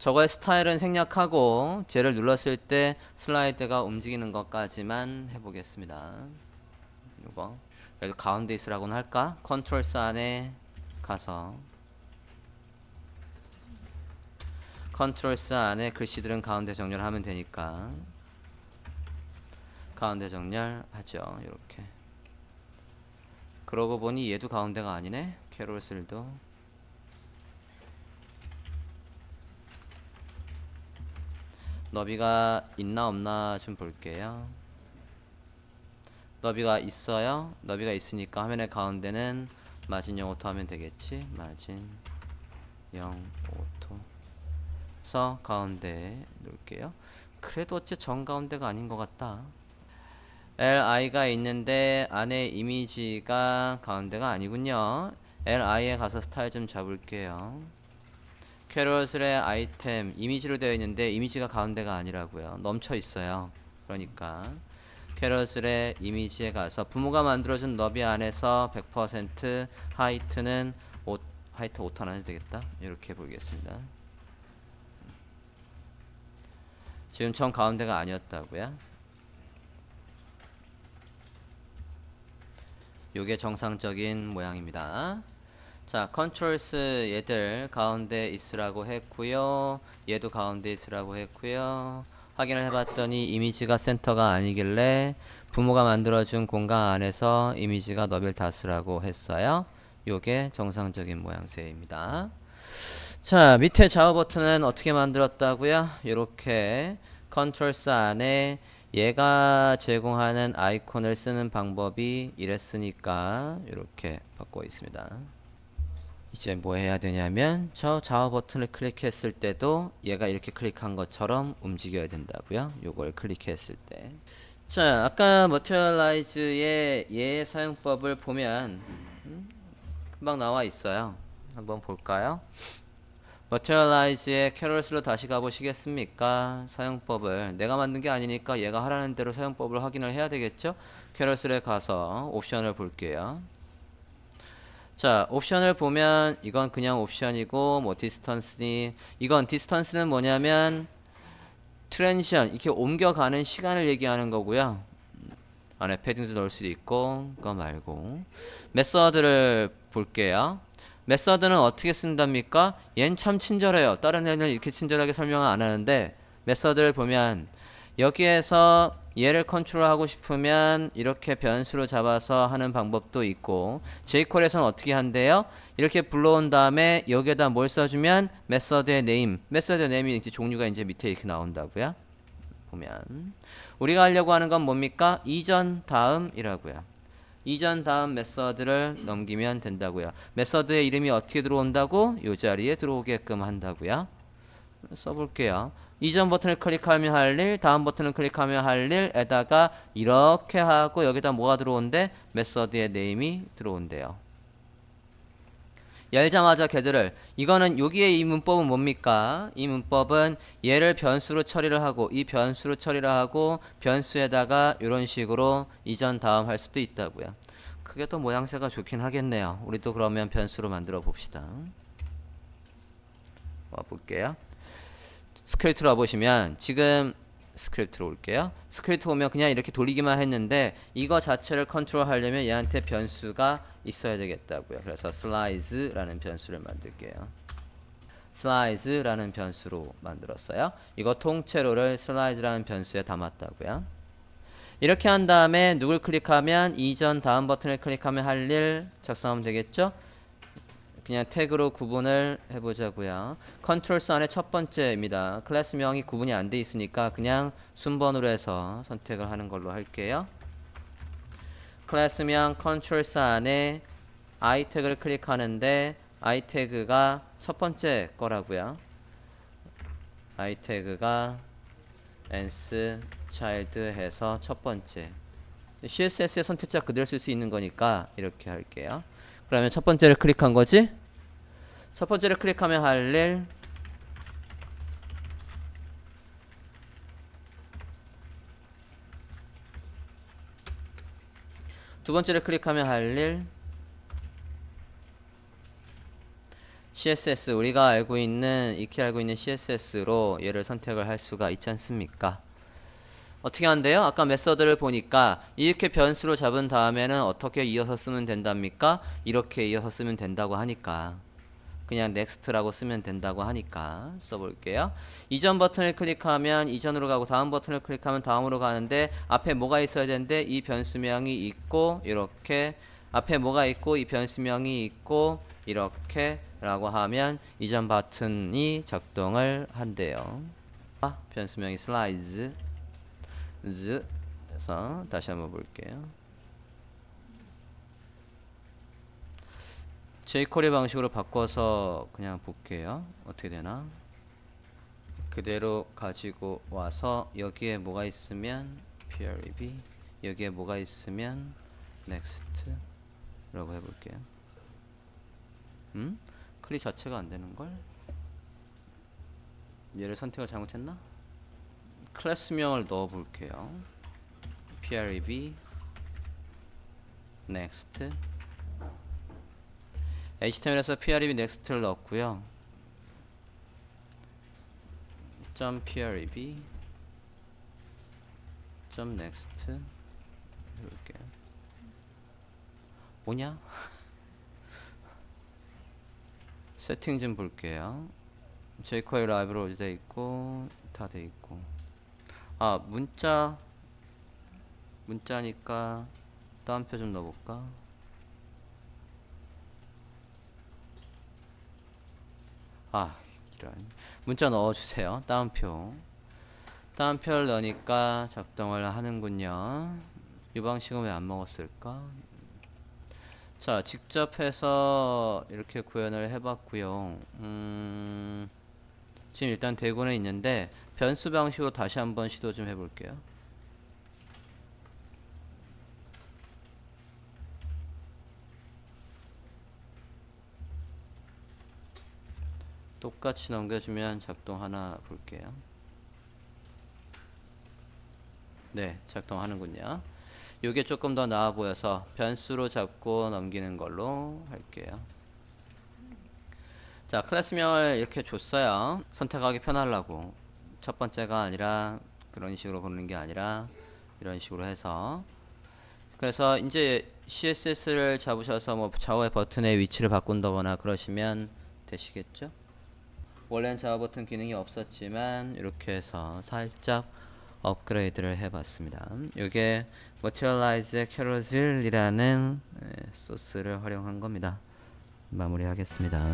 저거의 스타일은 생략하고 쟤를 눌렀을 때 슬라이드가 움직이는 것까지만 해보겠습니다. 요거 그래도 가운데 있으라고는 할까? 컨트롤 스 안에 가서 컨트롤 스 안에 글씨들은 가운데 정렬하면 되니까 가운데 정렬하죠. 이렇게 그러고 보니 얘도 가운데가 아니네. 캐롤슬도 너비가 있나 없나 좀 볼게요 너비가 있어요 너비가 있으니까 화면의 가운데는 마진 영 오토 하면 되겠지 마진 영 오토 서 가운데 놓을게요 그래도 어째 정가운데가 아닌 것 같다 li가 있는데 안에 이미지가 가운데가 아니군요 li에 가서 스타일 좀 잡을게요 캐슬의 아이템 이미지로 되어 있는데 이미지가 가운데가 아니라고요 넘쳐 있어요 그러니까 캐슬의 이미지에 가서 부모가 만들어준 너비 안에서 100% 하이트는 5, 하이트 5턴 안 해도 되겠다 이렇게 보겠습니다 지금 처음 가운데가 아니었다고요 요게 정상적인 모양입니다 자 컨트롤스 얘들 가운데 있으라고 했고요 얘도 가운데 있으라고 했고요 확인을 해봤더니 이미지가 센터가 아니길래 부모가 만들어준 공간 안에서 이미지가 너빌 다스라고 했어요 요게 정상적인 모양새입니다 자 밑에 좌우 버튼은 어떻게 만들었다고요 이렇게 컨트롤스 안에 얘가 제공하는 아이콘을 쓰는 방법이 이랬으니까 이렇게 바꿔 있습니다 이제 뭐 해야 되냐면 저 좌우 버튼을 클릭했을 때도 얘가 이렇게 클릭한 것처럼 움직여야 된다고요 요걸 클릭했을 때자 아까 머티얼라이즈의 얘 사용법을 보면 음, 금방 나와 있어요 한번 볼까요 머티얼라이즈의 캐롤슬로 다시 가보시겠습니까 사용법을 내가 만든 게 아니니까 얘가 하라는 대로 사용법을 확인을 해야 되겠죠 캐롤슬에 가서 옵션을 볼게요 자 옵션을 보면 이건 그냥 옵션이고 뭐 디스턴스니 이건 디스턴스는 뭐냐면 트랜지션 이렇게 옮겨가는 시간을 얘기하는 거고요 안에 패딩도 넣을 수도 있고 그거 말고 메서드를 볼게요 메서드는 어떻게 쓴답니까? 얜참 친절해요 다른 애는 이렇게 친절하게 설명을 안 하는데 메서드를 보면 여기에서 얘를 컨트롤하고 싶으면 이렇게 변수로 잡아서 하는 방법도 있고 jQuery에서는 어떻게 한대요? 이렇게 불러온 다음에 여기에다 뭘 써주면 메서드의 n a 메서드의 n a 이 이제 종류가 이제 밑에 이렇게 나온다고요 보면 우리가 하려고 하는 건 뭡니까? 이전 다음이라고요 이전 다음 메서드를 넘기면 된다고요 메서드의 이름이 어떻게 들어온다고? 요 자리에 들어오게끔 한다고요 써볼게요 이전 버튼을 클릭하면 할 일, 다음 버튼을 클릭하면 할 일에다가 이렇게 하고 여기다 뭐가 들어온대? 메서드의 네임이 들어온대요. 열자마자 걔들을 이거는 여기에 이 문법은 뭡니까? 이 문법은 얘를 변수로 처리를 하고 이 변수로 처리를 하고 변수에다가 이런 식으로 이전 다음 할 수도 있다고요. 그게 또 모양새가 좋긴 하겠네요. 우리도 그러면 변수로 만들어 봅시다. 와 볼게요. 스크립트로 와보시면 지금 스크립트로 올게요 스크립트 오면 그냥 이렇게 돌리기만 했는데 이거 자체를 컨트롤 하려면 얘한테 변수가 있어야 되겠다고요 그래서 slice라는 변수를 만들게요 slice라는 변수로 만들었어요 이거 통째로를 slice라는 변수에 담았다고요 이렇게 한 다음에 누굴 클릭하면 이전 다음 버튼을 클릭하면 할 일 작성하면 되겠죠 그냥 태그로 구분을 해보자고요. 컨트롤 선의 첫 번째입니다. 클래스명이 구분이 안 돼 있으니까 그냥 순번으로 해서 선택을 하는 걸로 할게요. 클래스명 컨트롤 선에 i 태그를 클릭하는데 i 태그가 첫 번째 거라고요. i 태그가 ans child 해서 첫 번째. CSS의 선택자 그대로 쓸 수 있는 거니까 이렇게 할게요. 그러면 첫 번째를 클릭한 거지? 첫 번째를 클릭하면 할 일. 두 번째를 클릭하면 할 일 CSS 우리가 알고 있는 익히 알고 있는 CSS로 얘를 선택을 할 수가 있지 않습니까? 어떻게 한대요? 아까 메서드를 보니까 이렇게 변수로 잡은 다음에는 어떻게 이어서 쓰면 된답니까? 이렇게 이어서 쓰면 된다고 하니까 그냥 next라고 쓰면 된다고 하니까 써볼게요. 이전 버튼을 클릭하면 이전으로 가고 다음 버튼을 클릭하면 다음으로 가는데 앞에 뭐가 있어야 되는데 이 변수명이 있고 이렇게 앞에 뭐가 있고 이 변수명이 있고 이렇게 라고 하면 이전 버튼이 작동을 한대요. 아, 변수명이 슬라이즈 즈에서 다시 한번 볼게요. 제이 u e 방식으로 바꿔서 그냥 볼게요. 어떻게 되나? 그대로 가지고 와서 여기에 뭐가 있으면 preb 여기에 뭐가 있으면 next라고 해볼게요. 음? 클릭 자체가 안 되는 걸? 얘를 선택을 잘못했나? 클래스명을 넣어볼게요. preb next HTML에서 prep next를 넣었고요. 점 prep e 점 next 해볼게 뭐냐? 세팅 좀 볼게요. jQuery 라이브로 돼 있고 다 돼 있고. 아 문자 문자니까 다운표 좀 넣어볼까? 아 이런 문자 넣어주세요 따옴표 따옴표를 넣으니까 작동을 하는군요 이 방식은 왜 안 먹었을까 자 직접 해서 이렇게 구현을 해봤고요 음, 지금 일단 대구는 있는데 변수 방식으로 다시 한번 시도 좀 해볼게요 똑같이 넘겨주면 작동 하나 볼게요. 네, 작동하는군요. 이게 조금 더 나아 보여서 변수로 잡고 넘기는 걸로 할게요. 자, 클래스명을 이렇게 줬어요. 선택하기 편하려고. 첫 번째가 아니라 그런 식으로 걷는 게 아니라 이런 식으로 해서 그래서 이제 CSS를 잡으셔서 뭐 좌우의 버튼의 위치를 바꾼다거나 그러시면 되시겠죠? 원래는 자바 버튼 기능이 없었지만 이렇게 해서 살짝 업그레이드를 해봤습니다. 이게 Materialize의 캐러질이라는 예, 소스를 활용한 겁니다. 마무리하겠습니다.